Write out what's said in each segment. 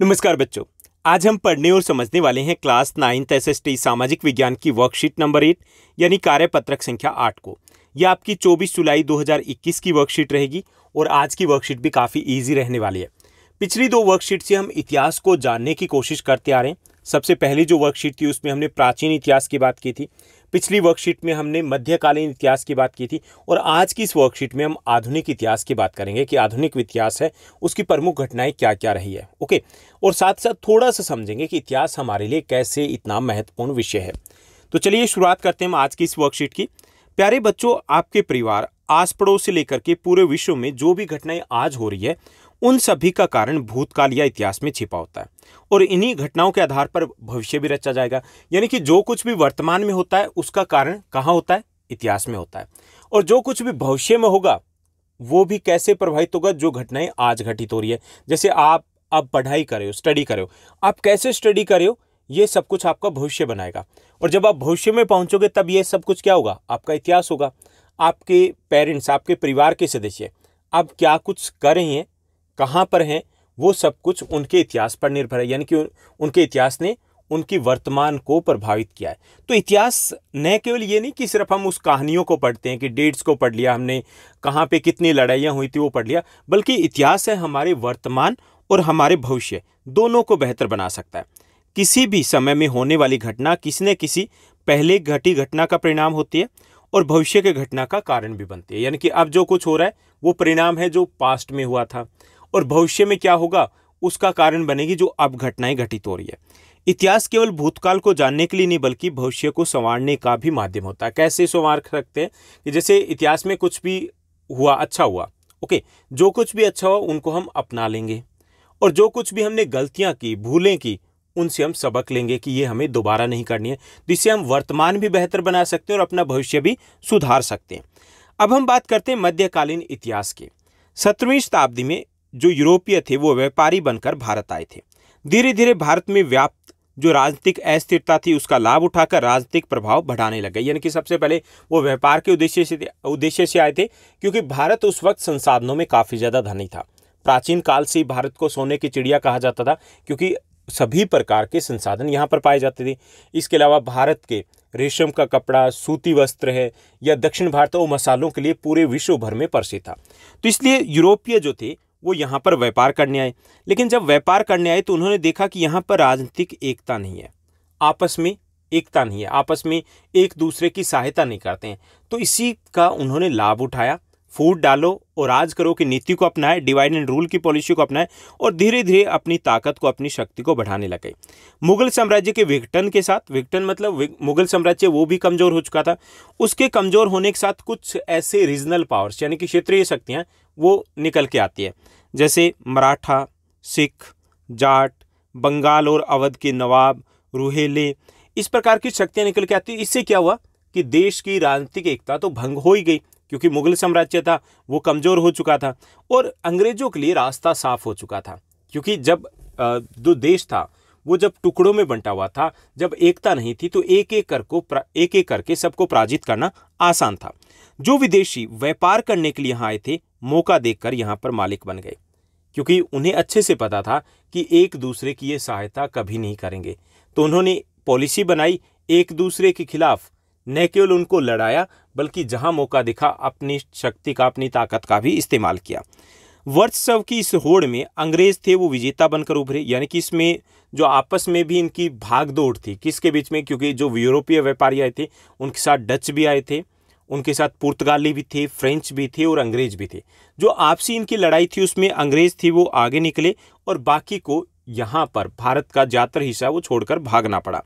नमस्कार बच्चों आज हम पढ़ने और समझने वाले हैं class ninth S S T सामाजिक विज्ञान की वर्कशीट नंबर एट यानी कार्यपत्रक संख्या आठ को यह आपकी 24 जुलाई 2021 की वर्कशीट रहेगी और आज की वर्कशीट भी काफ़ी ईजी रहने वाली है पिछली दो वर्कशीट से हम इतिहास को जानने की कोशिश करते आ रहे हैं सबसे पहली जो वर्कशीट थी उसमें हमने प्राचीन इतिहास की बात की थी पिछली वर्कशीट में हमने मध्यकालीन इतिहास की बात की थी और आज की इस वर्कशीट में हम आधुनिक इतिहास की बात करेंगे कि आधुनिक इतिहास है उसकी प्रमुख घटनाएं क्या क्या रही है ओके और साथ साथ थोड़ा सा समझेंगे कि इतिहास हमारे लिए कैसे इतना महत्वपूर्ण विषय है तो चलिए शुरुआत करते हैं हम आज की इस वर्कशीट की प्यारे बच्चों आपके परिवार आस पड़ोस से लेकर के पूरे विश्व में जो भी घटनाएं आज हो रही है उन सभी का कारण भूतकाल या इतिहास में छिपा होता है और इन्हीं घटनाओं के आधार पर भविष्य भी रचा जाएगा यानी कि जो कुछ भी वर्तमान में होता है उसका कारण कहाँ होता है इतिहास में होता है और जो कुछ भी भविष्य में होगा वो भी कैसे प्रभावित होगा जो घटनाएं आज घटित हो रही है जैसे आप अब पढ़ाई कर रहे हो स्टडी कर रहे हो आप कैसे स्टडी कर रहे हो ये सब कुछ आपका भविष्य बनाएगा और जब आप भविष्य में पहुंचोगे तब ये सब कुछ क्या होगा आपका इतिहास होगा आपके पेरेंट्स आपके परिवार के सदस्य अब क्या कुछ कर रहे हैं कहाँ पर हैं वो सब कुछ उनके इतिहास पर निर्भर है यानी कि उनके इतिहास ने उनकी वर्तमान को प्रभावित किया है तो इतिहास न केवल ये नहीं कि सिर्फ हम उस कहानियों को पढ़ते हैं कि डेट्स को पढ़ लिया हमने कहाँ पे कितनी लड़ाइयाँ हुई थी वो पढ़ लिया बल्कि इतिहास है हमारे वर्तमान और हमारे भविष्य दोनों को बेहतर बना सकता है किसी भी समय में होने वाली घटना किसी न किसी पहले घटी घटना का परिणाम होती है और भविष्य के घटना का कारण भी बनती है यानी कि अब जो कुछ हो रहा है वो परिणाम है जो पास्ट में हुआ था और भविष्य में क्या होगा उसका कारण बनेगी जो अब घटनाएं घटित हो रही है इतिहास केवल भूतकाल को जानने के लिए नहीं बल्कि भविष्य को संवारने का भी माध्यम होता है कैसे संवार सकते हैं कि जैसे इतिहास में कुछ भी हुआ अच्छा हुआ ओके जो कुछ भी अच्छा हुआ उनको हम अपना लेंगे और जो कुछ भी हमने गलतियां की भूलें की उनसे हम सबक लेंगे कि ये हमें दोबारा नहीं करनी है जिससे हम वर्तमान भी बेहतर बना सकते हैं और अपना भविष्य भी सुधार सकते हैं अब हम बात करते हैं मध्यकालीन इतिहास के सत्रहवीं शताब्दी में जो यूरोपीय थे वो व्यापारी बनकर भारत आए थे धीरे धीरे भारत में व्याप्त जो राजनीतिक अस्थिरता थी उसका लाभ उठाकर राजनीतिक प्रभाव बढ़ाने लगे यानी कि सबसे पहले वो व्यापार के उद्देश्य से उद्देश्य से आए थे क्योंकि भारत उस वक्त संसाधनों में काफ़ी ज़्यादा धनी था प्राचीन काल से भारत को सोने की चिड़िया कहा जाता था क्योंकि सभी प्रकार के संसाधन यहाँ पर पाए जाते थे इसके अलावा भारत के रेशम का कपड़ा सूती वस्त्र है या दक्षिण भारत और मसालों के लिए पूरे विश्व भर में प्रसिद्ध था तो इसलिए यूरोपीय जो थे वो यहाँ पर व्यापार करने आए लेकिन जब व्यापार करने आए तो उन्होंने देखा कि यहाँ पर राजनीतिक एकता नहीं है आपस में एकता नहीं है आपस में एक दूसरे की सहायता नहीं करते हैं तो इसी का उन्होंने लाभ उठाया फूट डालो और राज करो की नीति को अपनाए डिवाइड एंड रूल की पॉलिसी को अपनाए और धीरे धीरे अपनी ताकत को अपनी शक्ति को बढ़ाने लगे मुगल साम्राज्य के विघटन के साथ विघटन मतलब मुगल साम्राज्य वो भी कमज़ोर हो चुका था उसके कमज़ोर होने के साथ कुछ ऐसे रीजनल पावर्स यानी कि क्षेत्रीय शक्तियाँ वो निकल के आती है जैसे मराठा सिख जाट बंगाल और अवध के नवाब रूहेले इस प्रकार की शक्तियाँ निकल के आती इससे क्या हुआ कि देश की राजनीतिक एकता तो भंग हो ही गई क्योंकि मुगल साम्राज्य था वो कमज़ोर हो चुका था और अंग्रेज़ों के लिए रास्ता साफ हो चुका था क्योंकि जब जो देश था वो जब टुकड़ों में बंटा हुआ था जब एकता नहीं थी तो एक एक कर को एक एक करके सबको पराजित करना आसान था जो विदेशी व्यापार करने के लिए यहाँ आए थे मौका देखकर यहाँ पर मालिक बन गए क्योंकि उन्हें अच्छे से पता था कि एक दूसरे की ये सहायता कभी नहीं करेंगे तो उन्होंने पॉलिसी बनाई एक दूसरे के खिलाफ न केवल उनको लड़ाया बल्कि जहां मौका दिखा अपनी शक्ति का अपनी ताकत का भी इस्तेमाल किया वर्षसव की इस होड़ में अंग्रेज थे वो विजेता बनकर उभरे यानी कि इसमें जो आपस में भी इनकी भाग दौड़ थी किसके बीच में क्योंकि जो यूरोपीय व्यापारी आए थे उनके साथ डच भी आए थे उनके साथ पुर्तगाली भी थे फ्रेंच भी थे और अंग्रेज भी थे जो आपसी इनकी लड़ाई थी उसमें अंग्रेज थे वो आगे निकले और बाकी को यहाँ पर भारत का ज़्यादातर हिस्सा वो छोड़कर भागना पड़ा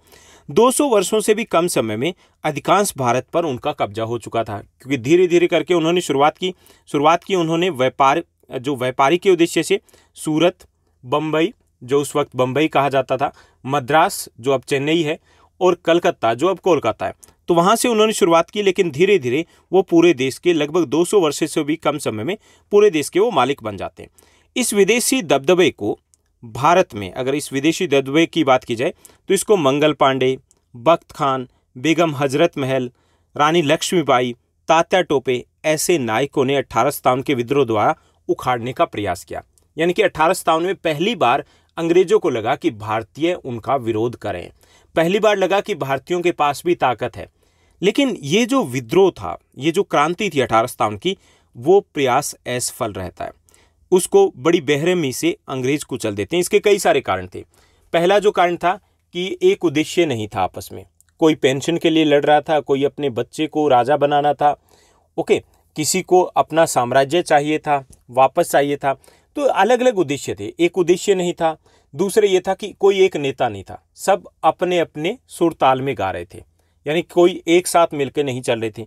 200 वर्षों से भी कम समय में अधिकांश भारत पर उनका कब्जा हो चुका था क्योंकि धीरे धीरे करके उन्होंने शुरुआत की शुरुआत की उन्होंने व्यापार जो व्यापारी के उद्देश्य से सूरत बम्बई जो उस वक्त बम्बई कहा जाता था मद्रास जो अब चेन्नई है और कलकत्ता जो अब कोलकाता है तो वहाँ से उन्होंने शुरुआत की लेकिन धीरे धीरे वो पूरे देश के लगभग 200 वर्ष से भी कम समय में पूरे देश के वो मालिक बन जाते हैं इस विदेशी दबदबे को भारत में अगर इस विदेशी दबदबे की बात की जाए तो इसको मंगल पांडे बख्त खान बेगम हजरत महल रानी लक्ष्मीबाई तात्या टोपे ऐसे नायकों ने अट्ठारह सतावन के विद्रोह द्वारा उखाड़ने का प्रयास किया यानी कि अट्ठारह सतावन में पहली बार अंग्रेजों को लगा कि भारतीय उनका विरोध करें पहली बार लगा कि भारतीयों के पास भी ताकत है लेकिन ये जो विद्रोह था ये जो क्रांति थी अठारह सतावन की वो प्रयास असफल रहता है उसको बड़ी बेहरमी से अंग्रेज कुचल देते हैं इसके कई सारे कारण थे पहला जो कारण था कि एक उद्देश्य नहीं था आपस में कोई पेंशन के लिए लड़ रहा था कोई अपने बच्चे को राजा बनाना था ओके किसी को अपना साम्राज्य चाहिए था वापस चाहिए था तो अलग अलग उद्देश्य थे एक उद्देश्य नहीं था दूसरे ये था कि कोई एक नेता नहीं था सब अपने अपने सुरताल में गा रहे थे यानी कोई एक साथ मिलकर नहीं चल रहे थे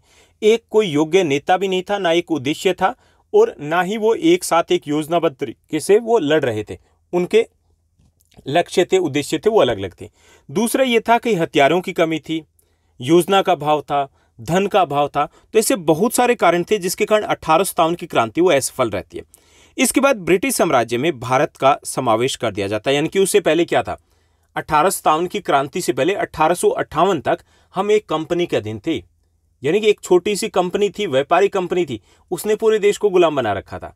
एक कोई योग्य नेता भी नहीं था ना एक उद्देश्य था और ना ही वो एक साथ एक योजनाबद्ध तरीके से वो लड़ रहे थे उनके लक्ष्य थे उद्देश्य थे वो अलग अलग थे दूसरा ये था कि हथियारों की कमी थी योजना का भाव था धन का अभाव था तो ऐसे बहुत सारे कारण थे जिसके कारण अठारह की क्रांति वो असफल रहती है इसके बाद ब्रिटिश साम्राज्य में भारत का समावेश कर दिया जाता है यानी कि उससे पहले क्या था अठारह की क्रांति से पहले अठारह तक हम एक कंपनी के अधीन थे यानी कि एक छोटी सी कंपनी थी व्यापारी कंपनी थी उसने पूरे देश को गुलाम बना रखा था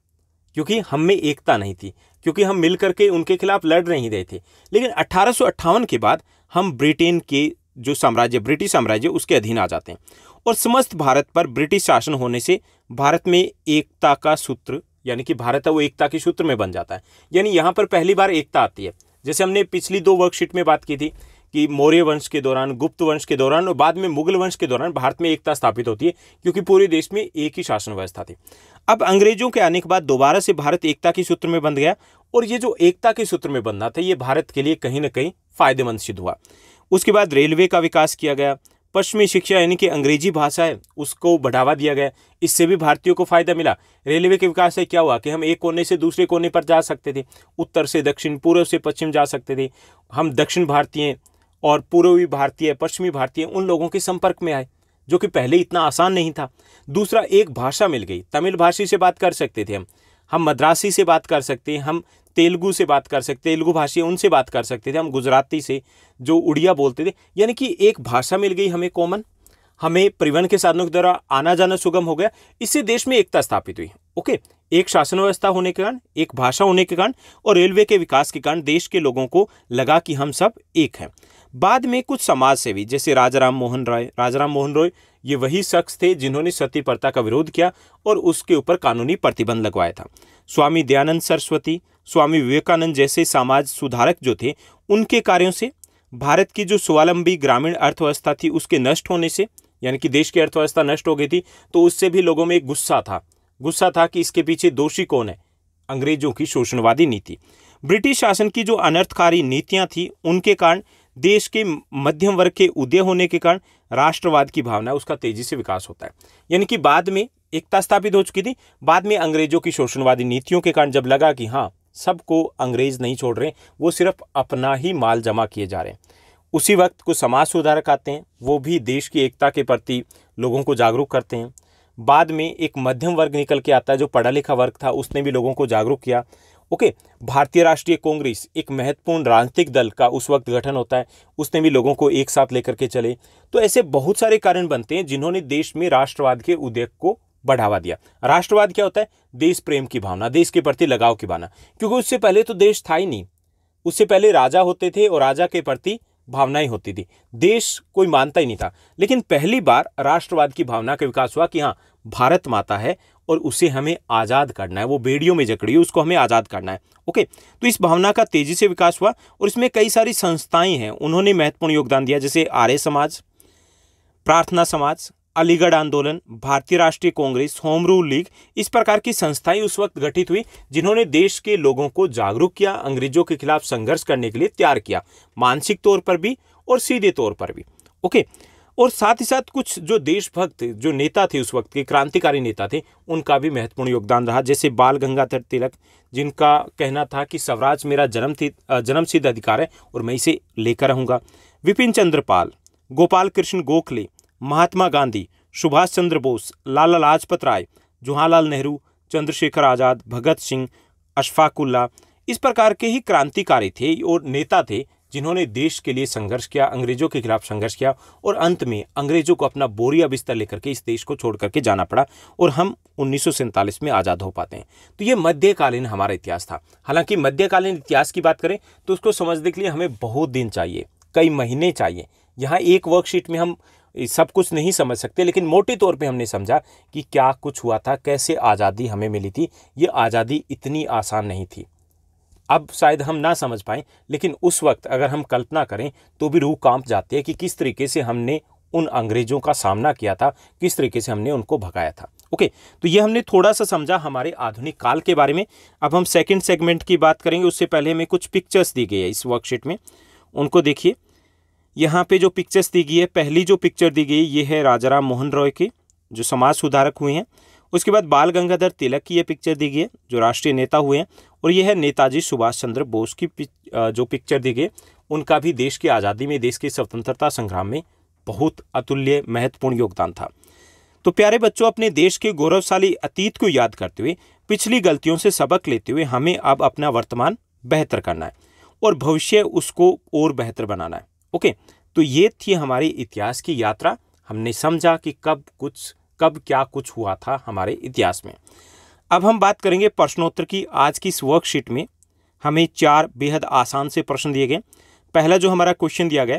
क्योंकि हम में एकता नहीं थी क्योंकि हम मिल करके उनके खिलाफ लड़ नहीं रहे थे लेकिन अठारह के बाद हम ब्रिटेन के जो साम्राज्य ब्रिटिश साम्राज्य उसके अधीन आ जाते हैं और समस्त भारत पर ब्रिटिश शासन होने से भारत में एकता का सूत्र यानी कि भारत है वो एकता के सूत्र में बन जाता है यानी यहाँ पर पहली बार एकता आती है जैसे हमने पिछली दो वर्कशीट में बात की थी कि मौर्य वंश के दौरान गुप्त वंश के दौरान और बाद में मुगल वंश के दौरान भारत में एकता स्थापित होती है क्योंकि पूरे देश में एक ही शासन व्यवस्था थी अब अंग्रेजों के आने के बाद दोबारा से भारत एकता के सूत्र में बंध गया और ये जो एकता के सूत्र में बंधना था ये भारत के लिए कहीं ना कहीं फायदेमंद सिद्ध हुआ उसके बाद रेलवे का विकास किया गया पश्चिमी शिक्षा यानी कि अंग्रेजी भाषा है उसको बढ़ावा दिया गया इससे भी भारतीयों को फायदा मिला रेलवे के विकास से क्या हुआ कि हम एक कोने से दूसरे कोने पर जा सकते थे उत्तर से दक्षिण पूर्व से पश्चिम जा सकते थे हम दक्षिण भारतीय और पूर्वी भारतीय पश्चिमी भारतीय उन लोगों के संपर्क में आए जो कि पहले इतना आसान नहीं था दूसरा एक भाषा मिल गई तमिल भाषी से बात कर सकते थे हम हम मद्रासी से बात कर सकते हैं हम तेलुगु से बात कर सकते तेलुगु भाषी उनसे बात कर सकते थे हम गुजराती से जो उड़िया बोलते थे यानी कि एक भाषा मिल गई हमें कॉमन हमें परिवहन के साधनों के द्वारा आना जाना सुगम हो गया इससे देश में एकता स्थापित हुई ओके एक शासन व्यवस्था होने के कारण एक भाषा होने के कारण और रेलवे के विकास के कारण देश के लोगों को लगा कि हम सब एक हैं बाद में कुछ समाज सेवी जैसे राजा राम मोहन राय राजा राम मोहन रॉय ये वही शख्स थे जिन्होंने सती प्रथा का विरोध किया और उसके ऊपर कानूनी प्रतिबंध लगवाया था स्वामी दयानंद सरस्वती स्वामी विवेकानंद जैसे समाज सुधारक जो थे उनके कार्यों से भारत की जो स्वावलंबी ग्रामीण अर्थव्यवस्था थी उसके नष्ट होने से यानी कि देश की अर्थव्यवस्था नष्ट हो गई थी तो उससे भी लोगों में एक गुस्सा था गुस्सा था कि इसके पीछे दोषी कौन है अंग्रेजों की शोषणवादी नीति ब्रिटिश शासन की जो अनर्थकारी नीतियाँ थी उनके कारण देश के मध्यम वर्ग के उदय होने के कारण राष्ट्रवाद की भावना उसका तेजी से विकास होता है यानी कि बाद में एकता स्थापित हो चुकी थी बाद में अंग्रेजों की शोषणवादी नीतियों के कारण जब लगा कि हाँ सबको अंग्रेज नहीं छोड़ रहे वो सिर्फ अपना ही माल जमा किए जा रहे हैं उसी वक्त कुछ समाज सुधारक आते हैं वो भी देश की एकता के प्रति लोगों को जागरूक करते हैं बाद में एक मध्यम वर्ग निकल के आता है जो पढ़ा लिखा वर्ग था उसने भी लोगों को जागरूक किया ओके भारतीय राष्ट्रीय कांग्रेस एक महत्वपूर्ण राजनीतिक दल का उस वक्त गठन होता है उसने भी लोगों को एक साथ लेकर के चले तो ऐसे बहुत सारे कारण बनते हैं जिन्होंने देश में राष्ट्रवाद के उदय को बढ़ावा दिया राष्ट्रवाद क्या होता है देश प्रेम की भावना देश के प्रति लगाव की भावना क्योंकि उससे पहले तो देश था ही नहीं उससे पहले राजा होते थे और राजा के प्रति भावनाएं होती थी देश कोई मानता ही नहीं था लेकिन पहली बार राष्ट्रवाद की भावना का विकास हुआ कि हाँ भारत माता है और उसे हमें आज़ाद करना है वो बेड़ियों में जकड़ी है उसको हमें आज़ाद करना है ओके तो इस भावना का तेज़ी से विकास हुआ और इसमें कई सारी संस्थाएं हैं उन्होंने महत्वपूर्ण योगदान दिया जैसे आर्य समाज प्रार्थना समाज अलीगढ़ आंदोलन भारतीय राष्ट्रीय कांग्रेस होम रूल लीग इस प्रकार की संस्थाएं उस वक्त गठित हुई जिन्होंने देश के लोगों को जागरूक किया अंग्रेजों के खिलाफ संघर्ष करने के लिए तैयार किया मानसिक तौर पर भी और सीधे तौर पर भी ओके okay, और साथ ही साथ कुछ जो देशभक्त जो नेता थे उस वक्त के क्रांतिकारी नेता थे उनका भी महत्वपूर्ण योगदान रहा जैसे बाल गंगाधर तिलक जिनका कहना था कि स्वराज मेरा जन्म जन्म सिद्ध अधिकार है और मैं इसे लेकर रहूँगा विपिन चंद्र पाल गोपाल कृष्ण गोखले महात्मा गांधी सुभाष चंद्र बोस लाला लाजपत राय जवाहरलाल नेहरू चंद्रशेखर आज़ाद भगत सिंह अशफाकुल्ला इस प्रकार के ही क्रांतिकारी थे और नेता थे जिन्होंने देश के लिए संघर्ष किया अंग्रेजों के खिलाफ संघर्ष किया और अंत में अंग्रेजों को अपना बोरिया बिस्तर लेकर के इस देश को छोड़ करके जाना पड़ा और हम उन्नीस में आज़ाद हो पाते हैं तो ये मध्यकालीन हमारा इतिहास था हालांकि मध्यकालीन इतिहास की बात करें तो उसको समझने के लिए हमें बहुत दिन चाहिए कई महीने चाहिए यहाँ एक वर्कशीट में हम सब कुछ नहीं समझ सकते लेकिन मोटे तौर पे हमने समझा कि क्या कुछ हुआ था कैसे आज़ादी हमें मिली थी ये आज़ादी इतनी आसान नहीं थी अब शायद हम ना समझ पाए लेकिन उस वक्त अगर हम कल्पना करें तो भी रूह कांप जाती है कि किस तरीके से हमने उन अंग्रेज़ों का सामना किया था किस तरीके से हमने उनको भगाया था ओके तो ये हमने थोड़ा सा समझा हमारे आधुनिक काल के बारे में अब हम सेकंड सेगमेंट की बात करेंगे उससे पहले हमें कुछ पिक्चर्स दी गई है इस वर्कशीट में उनको देखिए यहाँ पे जो पिक्चर्स दी गई है पहली जो पिक्चर दी गई ये है राजा राम मोहन रॉय के जो समाज सुधारक हुए हैं उसके बाद बाल गंगाधर तिलक की ये पिक्चर दी गई है जो राष्ट्रीय नेता हुए हैं और यह है नेताजी सुभाष चंद्र बोस की पिक, जो पिक्चर दी गई उनका भी देश की आज़ादी में देश की स्वतंत्रता संग्राम में बहुत अतुल्य महत्वपूर्ण योगदान था तो प्यारे बच्चों अपने देश के गौरवशाली अतीत को याद करते हुए पिछली गलतियों से सबक लेते हुए हमें अब अपना वर्तमान बेहतर करना है और भविष्य उसको और बेहतर बनाना है ओके तो ये थी हमारी इतिहास की यात्रा हमने समझा कि कब कुछ कब क्या कुछ हुआ था हमारे इतिहास में अब हम बात करेंगे प्रश्नोत्तर की आज की इस वर्कशीट में हमें चार बेहद आसान से प्रश्न दिए गए पहला जो हमारा क्वेश्चन दिया गया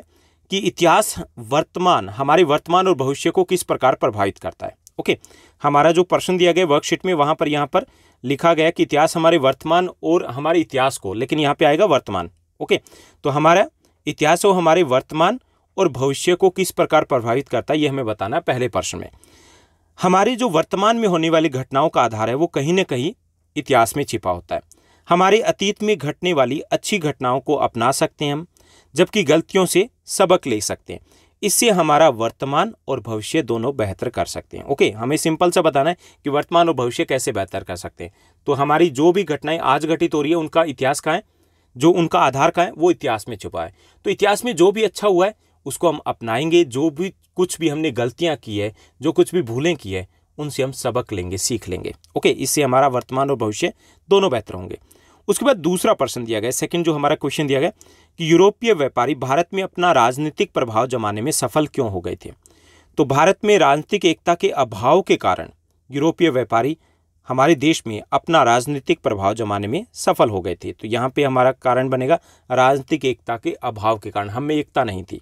कि इतिहास वर्तमान हमारे वर्तमान और भविष्य को किस प्रकार प्रभावित करता है ओके हमारा जो प्रश्न दिया गया वर्कशीट में वहाँ पर यहाँ पर लिखा गया कि इतिहास हमारे वर्तमान और हमारे इतिहास को लेकिन यहाँ पे आएगा वर्तमान ओके तो हमारा इतिहास और हमारे वर्तमान और भविष्य को किस प्रकार प्रभावित करता है ये हमें बताना है पहले प्रश्न में हमारी जो वर्तमान में होने वाली घटनाओं का आधार है वो कहीं ना कहीं इतिहास में छिपा होता है हमारे अतीत में घटने वाली अच्छी घटनाओं को अपना सकते हैं हम जबकि गलतियों से सबक ले सकते हैं इससे हमारा वर्तमान और भविष्य दोनों बेहतर कर सकते हैं ओके हमें सिंपल सा बताना है कि वर्तमान और भविष्य कैसे बेहतर कर सकते हैं तो हमारी जो भी घटनाएं आज घटित हो रही है उनका इतिहास कहाँ है जो उनका आधार कहाँ है वो इतिहास में छुपा है तो इतिहास में जो भी अच्छा हुआ है उसको हम अपनाएंगे जो भी कुछ भी हमने गलतियाँ की है जो कुछ भी भूलें की है उनसे हम सबक लेंगे सीख लेंगे ओके इससे हमारा वर्तमान और भविष्य दोनों बेहतर होंगे उसके बाद दूसरा प्रश्न दिया गया सेकंड जो हमारा क्वेश्चन दिया गया कि यूरोपीय व्यापारी भारत में अपना राजनीतिक प्रभाव जमाने में सफल क्यों हो गए थे तो भारत में राजनीतिक एकता के अभाव के कारण यूरोपीय व्यापारी हमारे देश में अपना राजनीतिक प्रभाव जमाने में सफल हो गए थे तो यहाँ पे हमारा कारण बनेगा राजनीतिक एकता के अभाव के कारण हमें एकता नहीं थी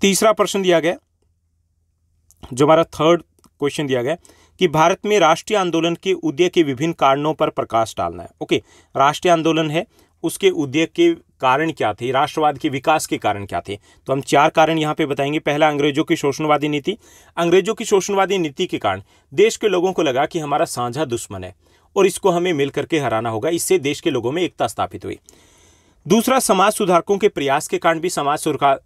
तीसरा प्रश्न दिया गया जो हमारा थर्ड क्वेश्चन दिया गया कि भारत में राष्ट्रीय आंदोलन के उद्योग के विभिन्न कारणों पर प्रकाश डालना है ओके राष्ट्रीय आंदोलन है उसके उद्योग के कारण क्या थे राष्ट्रवाद के विकास के कारण क्या थे तो हम चार कारण यहाँ पे बताएंगे पहला अंग्रेजों की शोषणवादी नीति अंग्रेजों की शोषणवादी नीति के कारण देश के लोगों को लगा कि हमारा साझा दुश्मन है और इसको हमें मिलकर के हराना होगा इससे देश के लोगों में एकता स्थापित हुई दूसरा समाज सुधारकों के प्रयास के कारण भी समाज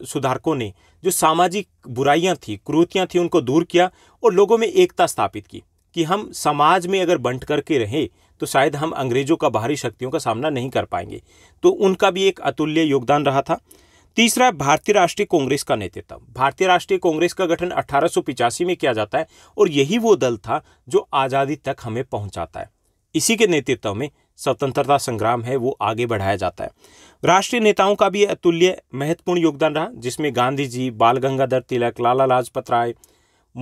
सुधारकों ने जो सामाजिक बुराइयां थी क्रूतियां थी उनको दूर किया और लोगों में एकता स्थापित की कि हम समाज में अगर बंट करके रहें तो शायद हम अंग्रेजों का बाहरी शक्तियों का सामना नहीं कर पाएंगे तो उनका भी एक अतुल्य योगदान रहा था तीसरा भारतीय राष्ट्रीय कांग्रेस का नेतृत्व भारतीय राष्ट्रीय कांग्रेस का गठन अठारह में किया जाता है और यही वो दल था जो आज़ादी तक हमें पहुंचाता है इसी के नेतृत्व में स्वतंत्रता संग्राम है वो आगे बढ़ाया जाता है राष्ट्रीय नेताओं का भी अतुल्य महत्वपूर्ण योगदान रहा जिसमें गांधी जी बाल गंगाधर तिलक लाला लाजपत राय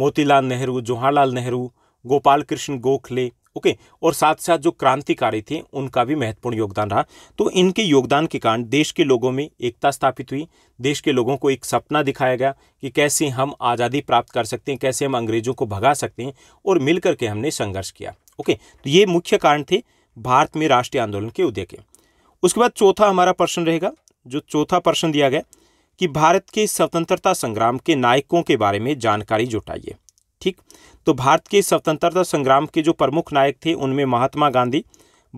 मोतीलाल नेहरू जवाहरलाल नेहरू गोपाल कृष्ण गोखले ओके और साथ साथ जो क्रांतिकारी थे उनका भी महत्वपूर्ण योगदान रहा तो इनके योगदान के कारण देश के लोगों में एकता स्थापित हुई देश के लोगों को एक सपना दिखाया गया कि कैसे हम आज़ादी प्राप्त कर सकते हैं कैसे हम अंग्रेजों को भगा सकते हैं और मिलकर के हमने संघर्ष किया ओके तो ये मुख्य कारण थे भारत में राष्ट्रीय आंदोलन के उदय के उसके बाद चौथा हमारा प्रश्न रहेगा जो चौथा प्रश्न दिया गया कि भारत के स्वतंत्रता संग्राम के नायकों के बारे में जानकारी जुटाइए ठीक तो भारत के स्वतंत्रता संग्राम के जो प्रमुख नायक थे उनमें महात्मा गांधी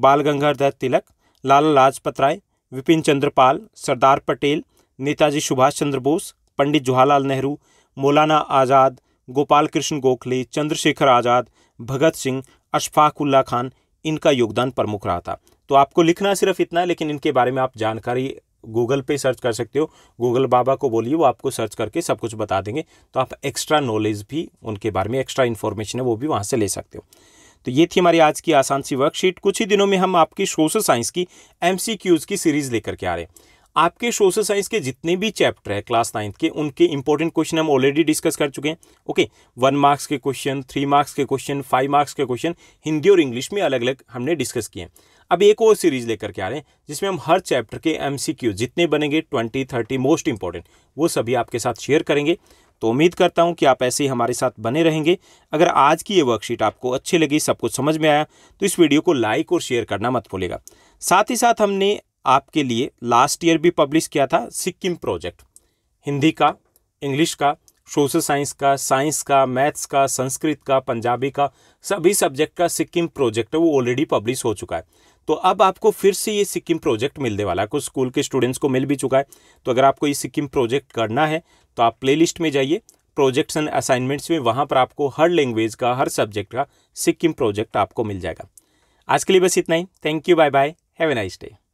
बाल गंगाधर तिलक लाला लाजपत राय विपिन चंद्र पाल सरदार पटेल नेताजी सुभाष चंद्र बोस पंडित जवाहरलाल नेहरू मौलाना आज़ाद गोपाल कृष्ण गोखले चंद्रशेखर आज़ाद भगत सिंह अशफाक उल्ला खान इनका योगदान प्रमुख रहा था तो आपको लिखना सिर्फ इतना है लेकिन इनके बारे में आप जानकारी गूगल पे सर्च कर सकते हो गूगल बाबा को बोलिए वो आपको सर्च करके सब कुछ बता देंगे तो आप एक्स्ट्रा नॉलेज भी उनके बारे में एक्स्ट्रा इन्फॉर्मेशन है वो भी वहाँ से ले सकते हो तो ये थी हमारी आज की आसान सी वर्कशीट कुछ ही दिनों में हम आपकी सोशल साइंस की एम की सीरीज़ लेकर के आ रहे हैं आपके सोशल साइंस के जितने भी चैप्टर है क्लास नाइन्थ के उनके इंपॉर्टेंट क्वेश्चन हम ऑलरेडी डिस्कस कर चुके हैं ओके वन मार्क्स के क्वेश्चन थ्री मार्क्स के क्वेश्चन फाइव मार्क्स के क्वेश्चन हिंदी और इंग्लिश में अलग अलग हमने डिस्कस किए हैं अब एक और सीरीज लेकर के आ रहे हैं जिसमें हम हर चैप्टर के एम जितने बनेंगे ट्वेंटी थर्टी मोस्ट इंपॉर्टेंट वो सभी आपके साथ शेयर करेंगे तो उम्मीद करता हूं कि आप ऐसे ही हमारे साथ बने रहेंगे अगर आज की ये वर्कशीट आपको अच्छी लगी सब कुछ समझ में आया तो इस वीडियो को लाइक और शेयर करना मत भूलेगा साथ ही साथ हमने आपके लिए लास्ट ईयर भी पब्लिश किया था सिक्किम प्रोजेक्ट हिंदी का इंग्लिश का सोशल साइंस का साइंस का मैथ्स का संस्कृत का पंजाबी का सभी सब्जेक्ट का सिक्किम प्रोजेक्ट है वो ऑलरेडी पब्लिश हो चुका है तो अब आपको फिर से ये सिक्किम प्रोजेक्ट मिलने वाला है कुछ स्कूल के स्टूडेंट्स को मिल भी चुका है तो अगर आपको ये सिक्किम प्रोजेक्ट करना है तो आप प्ले में जाइए प्रोजेक्ट्स एंड असाइनमेंट्स में वहाँ पर आपको हर लैंग्वेज का हर सब्जेक्ट का सिक्किम प्रोजेक्ट आपको मिल जाएगा आज के लिए बस इतना ही thank you bye bye have a nice day